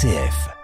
CF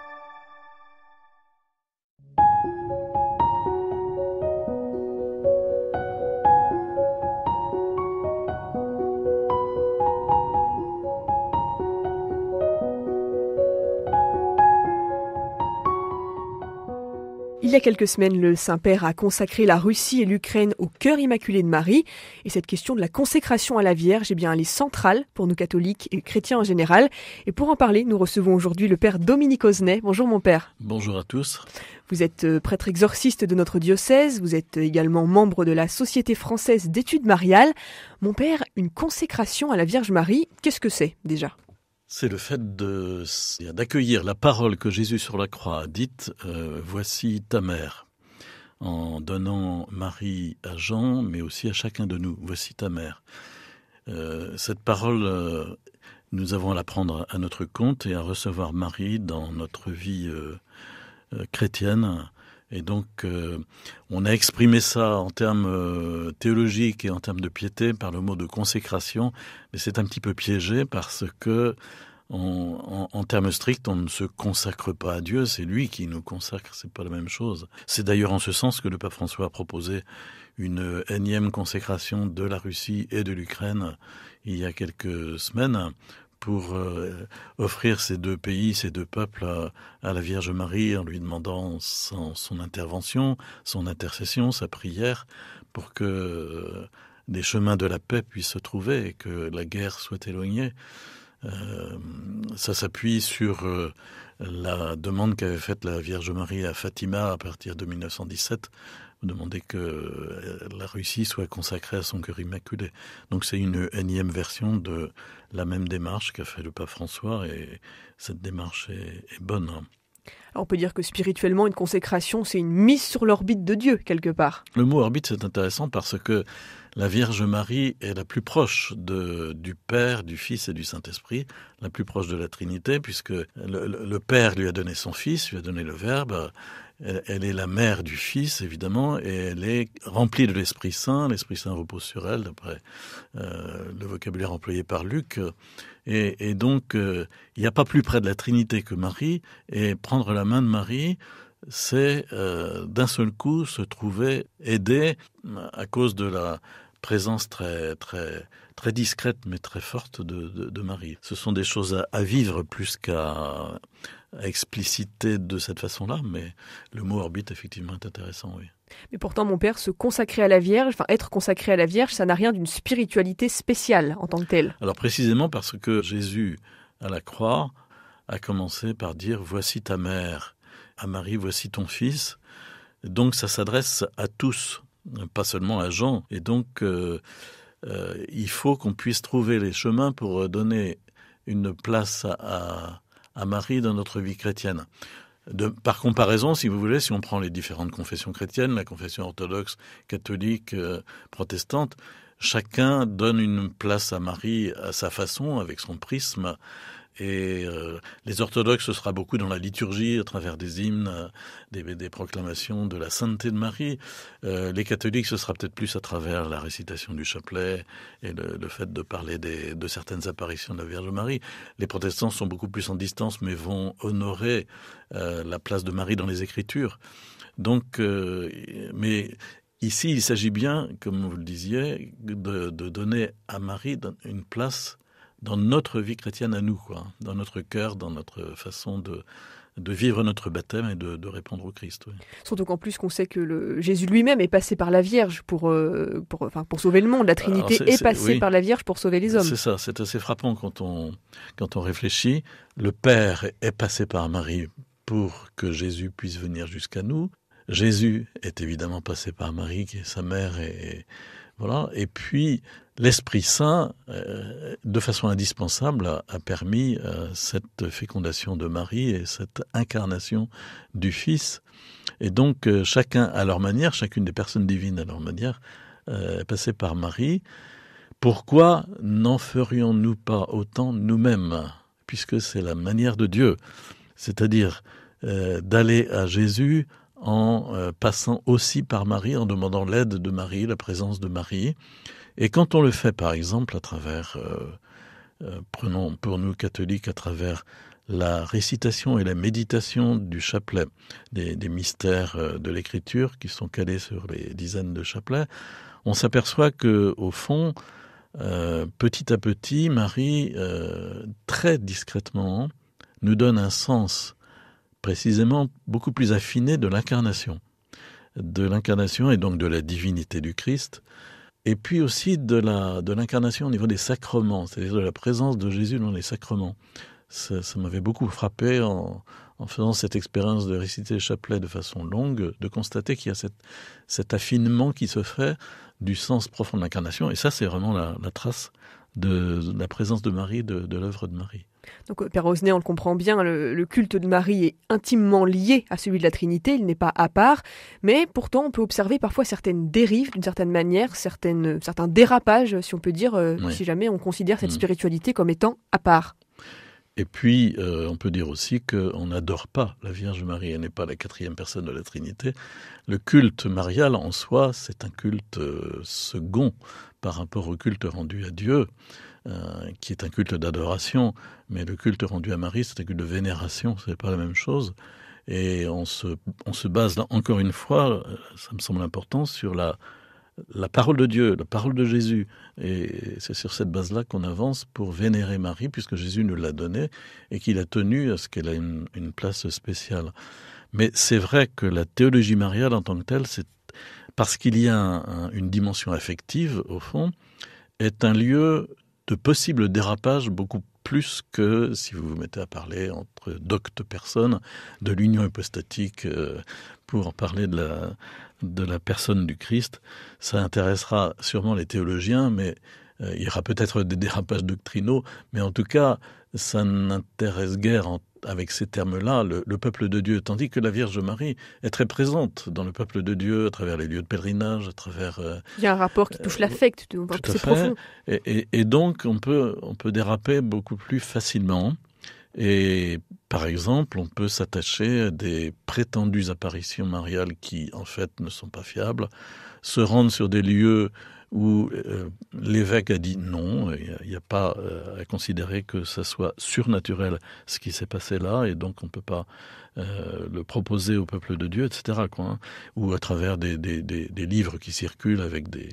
Il y a quelques semaines, le Saint-Père a consacré la Russie et l'Ukraine au cœur immaculé de Marie. Et cette question de la consécration à la Vierge, eh bien, elle est centrale pour nous catholiques et chrétiens en général. Et pour en parler, nous recevons aujourd'hui le Père Dominique Osnay. Bonjour mon Père. Bonjour à tous. Vous êtes euh, prêtre exorciste de notre diocèse, vous êtes euh, également membre de la Société française d'études mariales. Mon Père, une consécration à la Vierge Marie, qu'est-ce que c'est déjà c'est le fait d'accueillir la parole que Jésus sur la croix a dite euh, Voici ta mère, en donnant Marie à Jean, mais aussi à chacun de nous Voici ta mère. Euh, cette parole, euh, nous avons à la prendre à notre compte et à recevoir Marie dans notre vie chrétienne et donc, euh, on a exprimé ça en termes euh, théologiques et en termes de piété par le mot de consécration, mais c'est un petit peu piégé parce que, en, en, termes stricts, on ne se consacre pas à Dieu, c'est lui qui nous consacre, c'est pas la même chose. C'est d'ailleurs en ce sens que le pape François a proposé une énième consécration de la Russie et de l'Ukraine il y a quelques semaines pour euh, offrir ces deux pays, ces deux peuples à, la Vierge Marie en lui demandant son, son intervention, son intercession, sa prière, pour que euh, des chemins de la paix puissent se trouver et que la guerre soit éloignée. Euh, ça s'appuie sur la demande qu'avait faite la Vierge Marie à Fatima à partir de 1917 demander que euh, la Russie soit consacrée à son cœur immaculé. Donc c'est une énième version de la même démarche qu'a fait le pape François et cette démarche est, bonne. Hein. Alors on peut dire que spirituellement, une consécration, c'est une mise sur l'orbite de Dieu, quelque part. Le mot orbite, c'est intéressant parce que la Vierge Marie est la plus proche du Père, du Fils et du Saint-Esprit, la plus proche de la Trinité, puisque le, Père lui a donné son Fils, lui a donné le Verbe. Elle, est la mère du Fils, évidemment, et elle est remplie de l'Esprit Saint. L'Esprit Saint repose sur elle, d'après euh, le vocabulaire employé par Luc. Et, donc, euh, il n'y a pas plus près de la Trinité que Marie. Et prendre la main de Marie, c'est euh, d'un seul coup se trouver aidé à cause de la, présence très, très, très discrète mais très forte de, Marie. Ce sont des choses à, vivre plus qu'à expliciter de cette façon-là, mais le mot orbite effectivement est intéressant, oui. Mais pourtant, mon père, se consacrer à la Vierge, enfin être consacré à la Vierge, ça n'a rien d'une spiritualité spéciale en tant que telle. Alors précisément parce que Jésus, à la croix, a commencé par dire Voici ta mère, à Marie, voici ton fils. Donc ça s'adresse à tous pas seulement à Jean. Et donc, euh, euh, il faut qu'on puisse trouver les chemins pour euh, donner une place à, à Marie dans notre vie chrétienne. De, par comparaison, si vous voulez, si on prend les différentes confessions chrétiennes, la confession orthodoxe, catholique, protestante, chacun donne une place à Marie à sa façon, avec son prisme. Et euh, les orthodoxes, ce sera beaucoup dans la liturgie, à travers des hymnes, euh, des, proclamations de la sainteté de Marie. Euh, les catholiques, ce sera peut-être plus à travers la récitation du chapelet et le, fait de parler de certaines apparitions de la Vierge Marie. Les protestants sont beaucoup plus en distance, mais vont honorer la place de Marie dans les Écritures. Donc, mais ici, il s'agit bien, comme vous le disiez, de donner à Marie une place dans notre vie chrétienne à nous, quoi, hein, dans notre cœur, dans notre façon de, de vivre notre baptême et de, répondre au Christ. Surtout qu'en plus qu'on sait que Jésus lui-même est passé par la Vierge pour, euh, pour, enfin, pour sauver le monde. La Trinité est, passée par la Vierge pour sauver les hommes. C'est ça, c'est assez frappant quand on, quand on réfléchit. Le Père est passé par Marie pour que Jésus puisse venir jusqu'à nous. Jésus est évidemment passé par Marie, qui est sa mère, et, voilà. Et puis, l'Esprit Saint, euh, de façon indispensable, a, permis euh, cette fécondation de Marie et cette incarnation du Fils. Et donc, euh, chacun à leur manière, chacune des personnes divines à leur manière, est passée par Marie. Pourquoi n'en ferions-nous pas autant nous-mêmes Puisque c'est la manière de Dieu, c'est-à-dire d'aller à Jésus en euh, passant aussi par Marie, en demandant l'aide de Marie, la présence de Marie. Et quand on le fait, par exemple, à travers, euh, euh, prenons pour nous catholiques, à travers la récitation et la méditation du chapelet, des, mystères de l'écriture qui sont calés sur les dizaines de chapelets, on s'aperçoit que, au fond, petit à petit, Marie, très discrètement, nous donne un sens précisément beaucoup plus affiné de l'incarnation, de l'incarnation et donc de la divinité du Christ, et puis aussi de l'incarnation au niveau des sacrements, c'est-à-dire de la présence de Jésus dans les sacrements. Ça, m'avait beaucoup frappé en, faisant cette expérience de réciter le chapelet de façon longue, de constater qu'il y a cet affinement qui se fait du sens profond de l'incarnation. Et ça, c'est vraiment la, trace de, la présence de Marie, de, de l'œuvre de Marie. Donc, euh, Père Rosnay, on le comprend bien, le, culte de Marie est intimement lié à celui de la Trinité, il n'est pas à part, mais pourtant on peut observer parfois certaines dérives, d'une certaine manière, certains dérapages, si on peut dire, euh, si jamais on considère cette mm. spiritualité comme étant à part. Et puis, euh, on peut dire aussi qu'on n'adore pas la Vierge Marie, elle n'est pas la quatrième personne de la Trinité. Le culte marial en soi, c'est un culte second par rapport au culte rendu à Dieu. Euh, qui est un culte d'adoration, mais le culte rendu à Marie, c'est un culte de vénération, n'est pas la même chose. Et on se, on se base là, encore une fois, euh, ça me semble important, sur la, la parole de Dieu, la parole de Jésus. Et c'est sur cette base-là qu'on avance pour vénérer Marie, puisque Jésus nous l'a donnée et qu'il a tenu à ce qu'elle ait une, place spéciale. Mais c'est vrai que la théologie mariale en tant que telle, c'est parce qu'il y a une dimension affective, au fond, est un lieu de possibles dérapages beaucoup plus que si vous vous mettez à parler entre doctes personnes de l'union hypostatique euh, pour parler de la, de la personne du Christ. Ça intéressera sûrement les théologiens, mais euh, il y aura peut-être des dérapages doctrinaux, mais en tout cas, ça n'intéresse guère en avec ces termes-là le, peuple de Dieu, tandis que la Vierge Marie est très présente dans le peuple de Dieu, à travers les lieux de pèlerinage, à travers... Euh, Il y a un rapport qui touche euh, l'affect, tout à fait. Profond. Et, et, et, donc on peut, on peut déraper beaucoup plus facilement. Et par exemple, on peut s'attacher à des prétendues apparitions mariales qui, en fait, ne sont pas fiables, se rendre sur des lieux où euh, l'évêque a dit non, il n'y a, pas euh, à considérer que ça soit surnaturel ce qui s'est passé là, et donc on ne peut pas euh, le proposer au peuple de Dieu, etc. Hein. ou à travers des livres qui circulent avec des,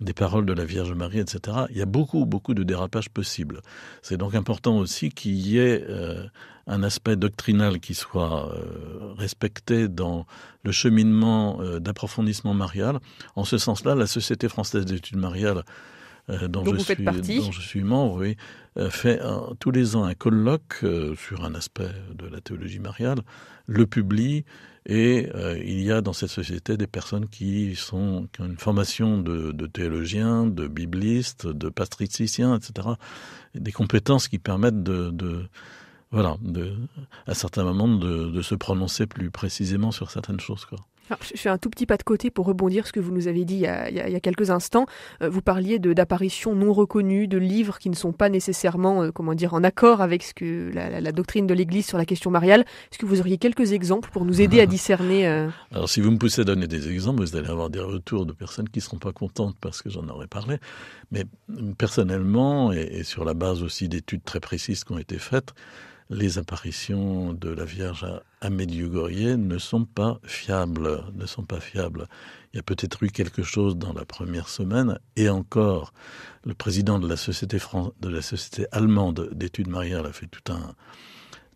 des paroles de la Vierge Marie, etc. Il y a beaucoup, beaucoup de dérapages possibles. C'est donc important aussi qu'il y ait euh, un aspect doctrinal qui soit euh, respecté dans le cheminement euh, d'approfondissement marial. En ce sens-là, la Société française d'études mariales, dont, je suis, membre, fait tous les ans un colloque sur un aspect de la théologie mariale, le publie et euh, il y a dans cette société des personnes qui, ont une formation de, théologiens, de biblistes, de pastriciens, etc. Des compétences qui permettent de, voilà, à certains moments de, se prononcer plus précisément sur certaines choses je fais un tout petit pas de côté pour rebondir ce que vous nous avez dit il y a, quelques instants. Euh, vous parliez d'apparitions non reconnues, de livres qui ne sont pas nécessairement, euh, comment dire, en accord avec ce que la, doctrine de l'Église sur la question mariale. Est-ce que vous auriez quelques exemples pour nous aider à discerner euh, Alors, si vous me poussez à donner des exemples, vous allez avoir des retours de personnes qui ne seront pas contentes parce que j'en aurais parlé. Mais personnellement, et sur la base aussi d'études très précises qui ont été faites, les apparitions de la Vierge à Medjugorje ne sont pas fiables, ne sont pas fiables. Il y a peut-être eu quelque chose dans la première semaine, et encore, le président de la société, allemande d'études mariales a fait tout un,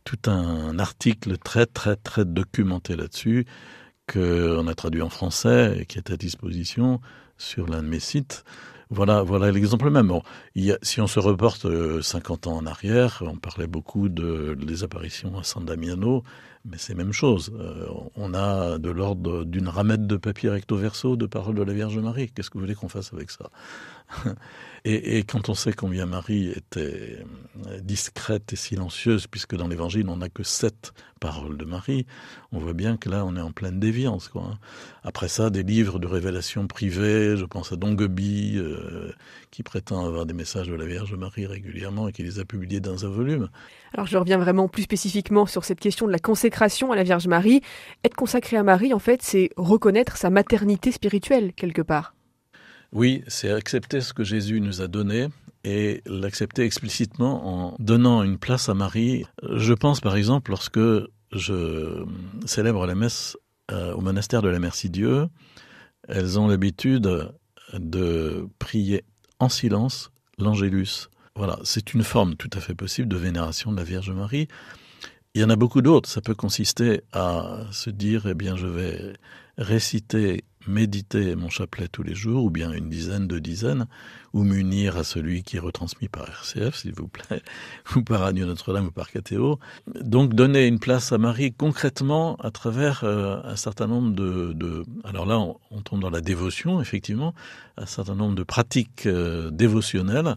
tout un article très très très documenté là-dessus qu'on a traduit en français et qui est à disposition sur l'un de mes sites. Voilà, voilà l'exemple même. y a, si on se reporte 50 euh, ans en arrière, on parlait beaucoup de, des apparitions à San Damiano mais c'est même chose. Euh, on a de l'ordre d'une ramette de papier recto verso de paroles de la Vierge Marie. Qu'est-ce que vous voulez qu'on fasse avec ça et, quand on sait combien Marie était euh, discrète et silencieuse, puisque dans l'Évangile on n'a que sept paroles de Marie, on voit bien que là on est en pleine déviance. Quoi. Hein. Après ça, des livres de révélations privées. Je pense à Don euh, qui prétend avoir des messages de la Vierge Marie régulièrement et qui les a publiés dans un volume. Alors je reviens vraiment plus spécifiquement sur cette question de la consécration à la Vierge Marie. Être consacré à Marie, en fait, c'est reconnaître sa maternité spirituelle quelque part. Oui, c'est accepter ce que Jésus nous a donné et l'accepter explicitement en donnant une place à Marie. Je pense par exemple lorsque je célèbre la messe euh, au monastère de la Merci-Dieu, elles ont l'habitude de prier en silence l'Angélus. Voilà, c'est une forme tout à fait possible de vénération de la Vierge Marie. Il y en a beaucoup d'autres. Ça peut consister à se dire, eh bien, je vais réciter, méditer mon chapelet tous les jours, ou bien une dizaine de dizaines, ou m'unir à celui qui est retransmis par RCF, s'il vous plaît, ou par Agneau Notre-Dame ou par KTO. Donc, donner une place à Marie concrètement à travers euh, un certain nombre de, alors là, on, tombe dans la dévotion, effectivement, un certain nombre de pratiques euh, dévotionnelles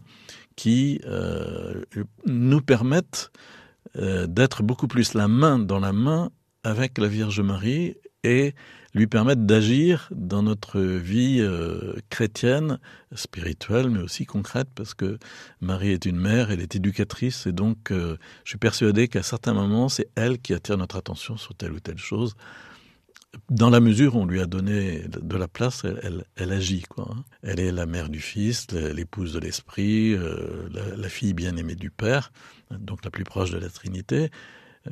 qui euh, nous permettent euh, d'être beaucoup plus la main dans la main avec la Vierge Marie et lui permettent d'agir dans notre vie euh, chrétienne, spirituelle, mais aussi concrète, parce que Marie est une mère, elle est éducatrice, et donc je suis persuadé qu'à certains moments, c'est elle qui attire notre attention sur telle ou telle chose dans la mesure où on lui a donné de la place, elle, agit. Quoi. Hein. Elle est la mère du fils, l'épouse de l'esprit, euh, la, fille bien-aimée du père, donc la plus proche de la Trinité,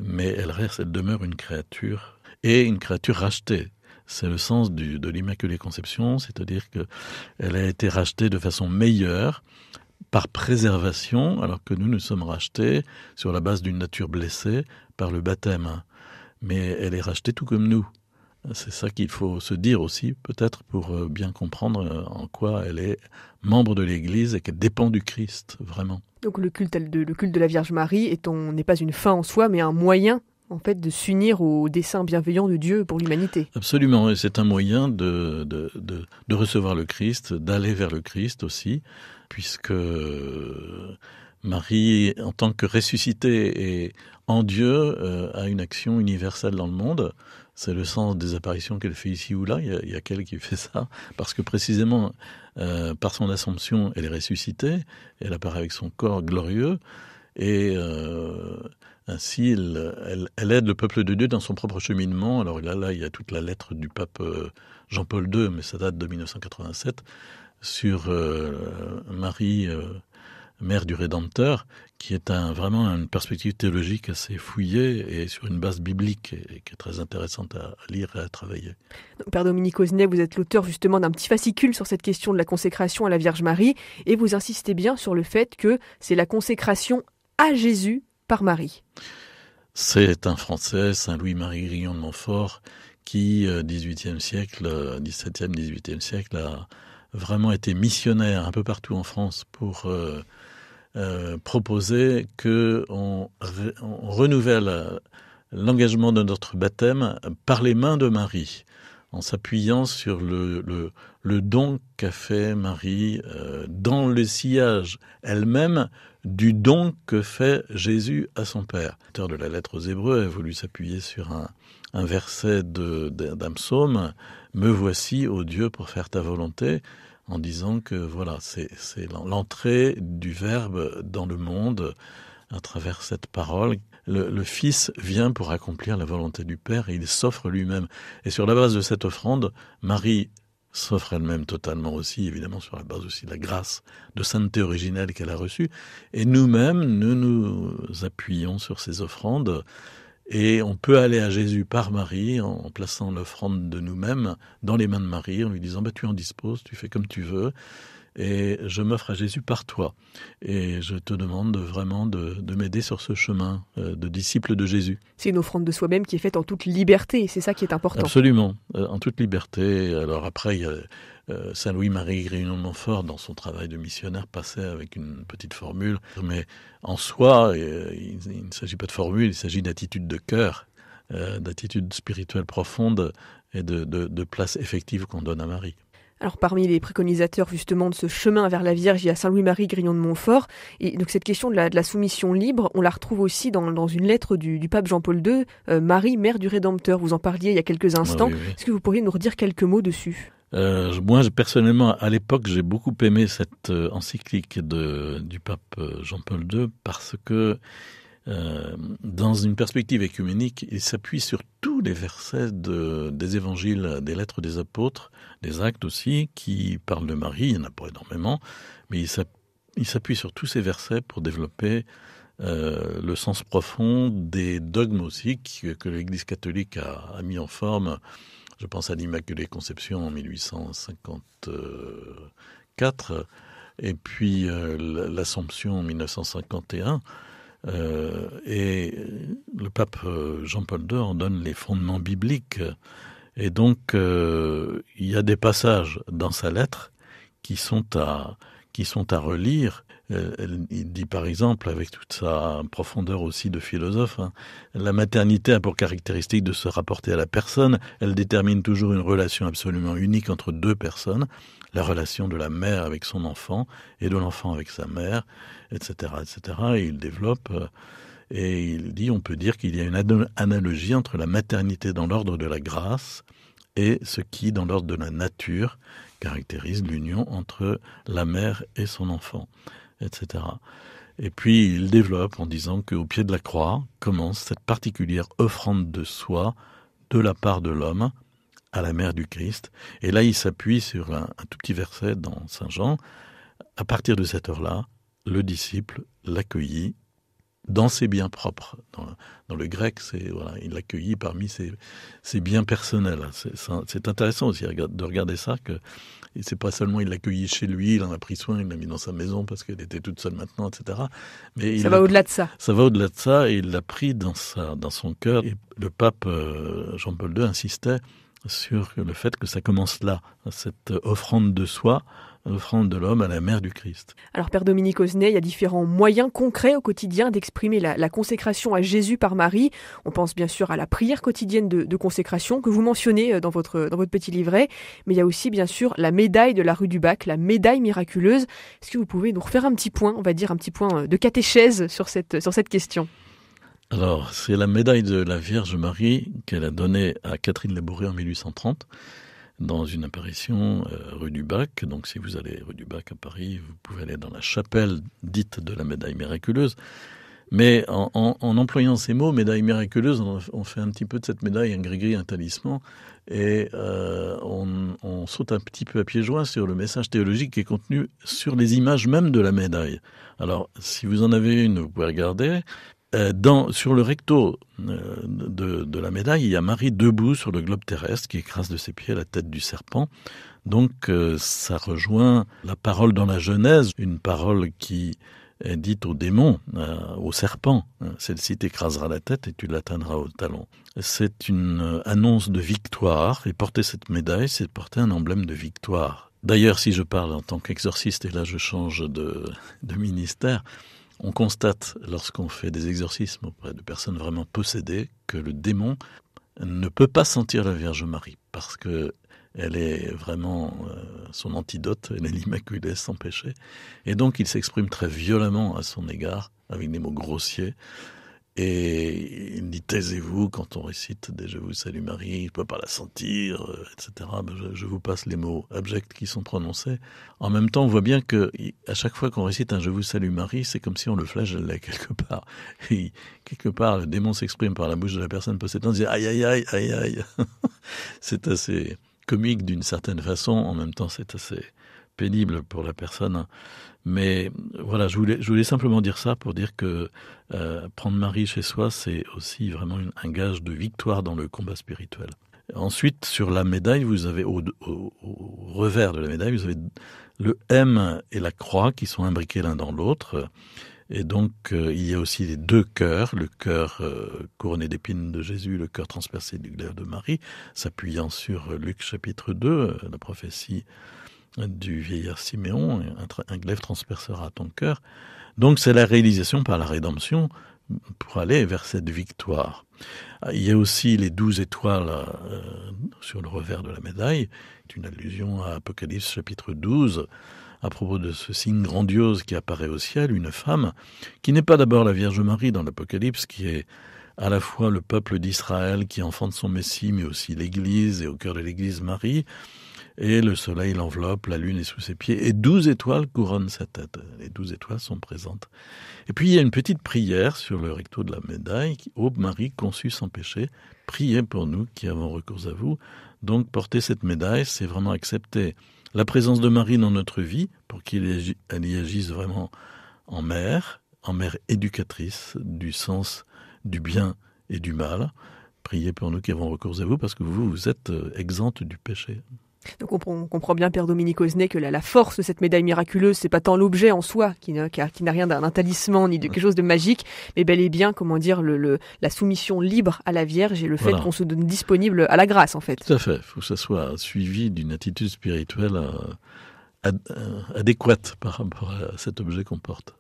mais elle reste, elle demeure une créature, et une créature rachetée. C'est le sens du, de l'Immaculée Conception, c'est-à-dire qu'elle a été rachetée de façon meilleure, par préservation, alors que nous nous sommes rachetés sur la base d'une nature blessée par le baptême. Mais elle est rachetée tout comme nous. C'est ça qu'il faut se dire aussi, peut-être, pour euh, bien comprendre euh, en quoi elle est membre de l'Église et qu'elle dépend du Christ, vraiment. Donc le culte, de la Vierge Marie n'est pas une fin en soi, mais un moyen en fait, de s'unir au dessein bienveillant de Dieu pour l'humanité. Absolument, et c'est un moyen de, recevoir le Christ, d'aller vers le Christ aussi, puisque Marie, en tant que ressuscitée et en Dieu, euh, a une action universelle dans le monde. C'est le sens des apparitions qu'elle fait ici ou là. Il y a, qu'elle qui fait ça, parce que précisément, euh, par son assomption, elle est ressuscitée, elle apparaît avec son corps glorieux, et euh, ainsi, elle, aide le peuple de Dieu dans son propre cheminement. Alors là, là, il y a toute la lettre du pape Jean-Paul II, mais ça date de 1987, sur Marie Mère du Rédempteur, qui est un, vraiment une perspective théologique assez fouillée et sur une base biblique et, qui est très intéressante à lire et à travailler. Père Dominique Osnet, vous êtes l'auteur justement d'un petit fascicule sur cette question de la consécration à la Vierge Marie et vous insistez bien sur le fait que c'est la consécration à Jésus par Marie. C'est un Français, Saint Louis-Marie Grillon de Montfort, qui, 18 euh, siècle, 17e, euh, 18e siècle, a vraiment été missionnaire un peu partout en France pour euh, euh, proposer qu'on renouvelle euh, l'engagement de notre baptême par les mains de Marie, en s'appuyant sur le, don qu'a fait Marie euh, dans le sillage elle-même du don que fait Jésus à son Père. L'auteur de la lettre aux Hébreux a voulu s'appuyer sur un, verset d'un psaume, Me voici, ô Dieu, pour faire ta volonté, en disant que voilà, c'est l'entrée du Verbe dans le monde à travers cette parole. Le, le, Fils vient pour accomplir la volonté du Père et il s'offre lui-même. Et sur la base de cette offrande, Marie s'offre elle-même totalement aussi, évidemment sur la base aussi de la grâce de sainteté originelle qu'elle a reçue. Et nous-mêmes, nous nous appuyons sur ces offrandes et on peut aller à Jésus par Marie en plaçant l'offrande de nous-mêmes dans les mains de Marie, en lui disant bah, Tu en disposes, tu fais comme tu veux et je m'offre à Jésus par toi. Et je te demande vraiment de, m'aider sur ce chemin euh, de disciple de Jésus. C'est une offrande de soi-même qui est faite en toute liberté, et c'est ça qui est important. Absolument, euh, en toute liberté. Alors après, il euh, Saint Louis-Marie Grignon de Montfort, dans son travail de missionnaire, passait avec une petite formule. Mais en soi, il ne s'agit pas de formule, il s'agit d'attitude de cœur, d'attitude spirituelle profonde et de place effective qu'on donne à Marie. Alors parmi les préconisateurs justement de ce chemin vers la Vierge, il y a Saint Louis-Marie grillon de Montfort. Et donc cette question de la, soumission libre, on la retrouve aussi dans, dans une lettre du, pape Jean-Paul II, euh, Marie, mère du Rédempteur. Vous en parliez il y a quelques instants. Est-ce que vous pourriez nous redire quelques mots dessus euh, moi, personnellement, à l'époque, j'ai beaucoup aimé cette euh, encyclique du pape Jean-Paul II parce que euh, dans une perspective écuménique, il s'appuie sur tous les versets de, des évangiles, des lettres des apôtres, des actes aussi, qui parlent de Marie, il n'y en a pas énormément, mais il s'appuie sur tous ces versets pour développer euh, le sens profond des dogmes aussi que, l'Église catholique a, a, mis en forme. Je pense à l'Immaculée Conception en 1854 et puis euh, l'Assomption en 1951. Euh, et euh, le pape euh, Jean-Paul II en donne les fondements bibliques. Et donc, il y a des passages dans sa lettre qui sont à, qui sont à relire il dit par exemple, avec toute sa profondeur aussi de philosophe, hein, la maternité a pour caractéristique de se rapporter à la personne, elle détermine toujours une relation absolument unique entre deux personnes, la relation de la mère avec son enfant et de l'enfant avec sa mère, etc. etc. Et il développe... Euh, et il dit, on peut dire qu'il y a une analogie entre la maternité dans l'ordre de la grâce et ce qui, dans l'ordre de la nature, caractérise l'union entre la mère et son enfant etc. Et puis il développe en disant qu'au pied de la croix commence cette particulière offrande de soi de la part de l'homme à la mère du Christ. Et là, il s'appuie sur un, tout petit verset dans Saint Jean. À partir de cette heure-là, le disciple l'accueillit dans ses biens propres. Dans le, grec, c'est voilà, il l'accueillit parmi ses, biens personnels. C'est intéressant aussi de regarder ça que et c'est pas seulement il l'accueillit chez lui, il en a pris soin, il l'a mis dans sa maison parce qu'elle était toute seule maintenant, etc. Mais ça va au-delà de ça. Ça va au-delà de ça et il l'a pris dans dans son cœur. Et le pape euh, Jean-Paul II insistait sur le fait que ça commence là, cette offrande de soi offrande de l'homme à la mère du Christ. Alors Père Dominique Osnay, il y a différents moyens concrets au quotidien d'exprimer la, consécration à Jésus par Marie. On pense bien sûr à la prière quotidienne de, consécration que vous mentionnez euh, dans votre, dans votre petit livret, mais il y a aussi bien sûr la médaille de la rue du Bac, la médaille miraculeuse. Est-ce que vous pouvez nous refaire un petit point, on va dire un petit point euh, de catéchèse sur cette, sur cette question alors, c'est la médaille de la Vierge Marie qu'elle a donnée à Catherine Labouré en 1830 dans une apparition euh, rue du Bac. Donc si vous allez rue du Bac à Paris, vous pouvez aller dans la chapelle dite de la médaille miraculeuse. Mais en, employant ces mots, médaille miraculeuse, on, fait un petit peu de cette médaille un gris un talisman, et euh, on, on, saute un petit peu à pied joints sur le message théologique qui est contenu sur les images même de la médaille. Alors, si vous en avez une, vous pouvez regarder, euh, sur le recto euh, de, la médaille, il y a Marie debout sur le globe terrestre qui écrase de ses pieds la tête du serpent. Donc euh, ça rejoint la parole dans la Genèse, une parole qui est dite au démon, au serpent. Celle-ci t'écrasera la tête et tu l'atteindras au talon. C'est une annonce de victoire et porter cette médaille, c'est porter un emblème de victoire. D'ailleurs, si je parle en tant qu'exorciste, et là je change de ministère, on constate, lorsqu'on fait des exorcismes auprès de personnes vraiment possédées, que le démon ne peut pas sentir la Vierge Marie, parce que elle est vraiment euh, son antidote, elle est l'Immaculée sans péché. Et donc il s'exprime très violemment à son égard, avec des mots grossiers, et il dit taisez-vous quand on récite des Je vous salue Marie, je ne peux pas la sentir, euh, etc. Ben, je, vous passe les mots abjects qui sont prononcés. En même temps, on voit bien que à chaque fois qu'on récite un Je vous salue Marie, c'est comme si on le flagellait quelque part. quelque part, le démon s'exprime par la bouche de la personne possédante. et aïe aïe aïe aïe aïe. c'est assez comique d'une certaine façon, en même temps c'est assez pénible pour la personne. Mais voilà, je voulais, simplement dire ça pour dire que euh, prendre Marie chez soi, c'est aussi vraiment un gage de victoire dans le combat spirituel. Ensuite, sur la médaille, vous avez au, revers de la médaille, vous avez le M et la croix qui sont imbriqués l'un dans l'autre. Et donc, euh, il y a aussi les deux cœurs, le cœur euh, couronné d'épines de Jésus, le cœur transpercé du glaive de Marie, s'appuyant sur Luc chapitre 2, la prophétie du vieillard Siméon, un, glaive transpercera ton cœur. Donc c'est la réalisation par la rédemption pour aller vers cette victoire. Ah, il y a aussi les douze étoiles euh, sur le revers de la médaille, c'est une allusion à Apocalypse chapitre 12, à propos de ce signe grandiose qui apparaît au ciel, une femme, qui n'est pas d'abord la Vierge Marie dans l'Apocalypse, qui est à la fois le peuple d'Israël qui enfante son Messie, mais aussi l'Église et au cœur de l'Église Marie, et le soleil l'enveloppe, la lune est sous ses pieds, et douze étoiles couronnent sa tête. Les douze étoiles sont présentes. Et puis il y a une petite prière sur le recto de la médaille, Ô Marie conçue sans péché, priez pour nous qui avons recours à vous. Donc porter cette médaille, c'est vraiment accepter la présence de Marie dans notre vie, pour qu'elle y agisse vraiment en mère, en mère éducatrice du sens du bien et du mal. Priez pour nous qui avons recours à vous, parce que vous, vous êtes euh, exempte du péché. Donc on, comprend bien, Père Dominique Osney, que la, force de cette médaille miraculeuse, c'est pas tant l'objet en soi, qui, n'a rien d'un talisman ni de quelque chose de magique, mais bel et bien, comment dire, la soumission libre à la Vierge et le fait qu'on se donne disponible à la grâce, en fait. Tout à fait. Il faut que ça soit suivi d'une attitude spirituelle euh, euh, adéquate par rapport à cet objet qu'on porte.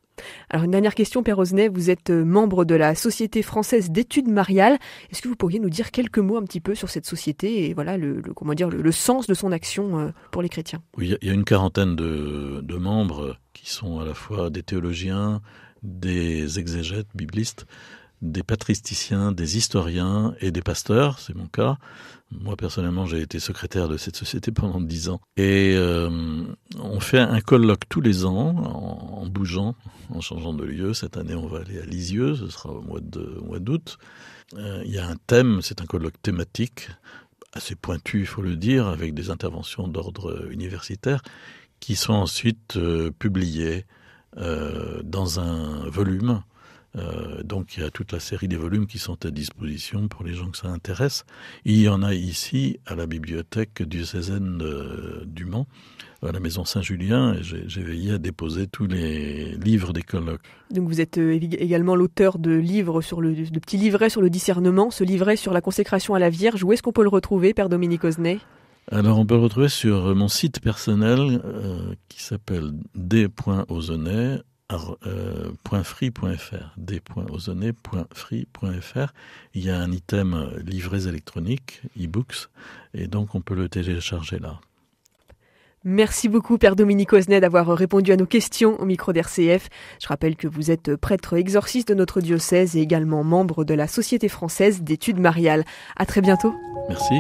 Alors une dernière question, Père Rosenet, vous êtes euh, membre de la Société française d'études mariales. Est-ce que vous pourriez nous dire quelques mots un petit peu sur cette société et voilà le, comment dire le, sens de son action euh, pour les chrétiens Oui, il y a une quarantaine de, de membres qui sont à la fois des théologiens, des exégètes biblistes, des patristiciens, des historiens et des pasteurs, c'est mon cas. Moi personnellement, j'ai été secrétaire de cette société pendant dix ans. Et euh, on fait un colloque tous les ans en, bougeant, en changeant de lieu. Cette année, on va aller à Lisieux, ce sera au mois d'août. Euh, il y a un thème, c'est un colloque thématique, assez pointu, il faut le dire, avec des interventions d'ordre universitaire qui sont ensuite euh, publiées dans un volume euh, donc il y a toute la série des volumes qui sont à disposition pour les gens que ça intéresse. Il y en a ici à la bibliothèque du Cézanne du Mans, à la maison Saint-Julien, et j'ai veillé à déposer tous les livres des colloques. Donc vous êtes euh, également l'auteur de livres sur le de petits livrets sur le discernement, ce livret sur la consécration à la Vierge. Où est-ce qu'on peut le retrouver, Père Dominique Osney alors on peut le retrouver sur mon site personnel euh, qui s'appelle d.ozonet euh, .free.fr, Il y a un item euh, livrés électroniques, e-books, et donc on peut le télécharger là. Merci beaucoup, Père Dominique Osnet, d'avoir répondu à nos questions au micro d'RCF. Je rappelle que vous êtes prêtre exorciste de notre diocèse et également membre de la Société française d'études mariales. À très bientôt. Merci.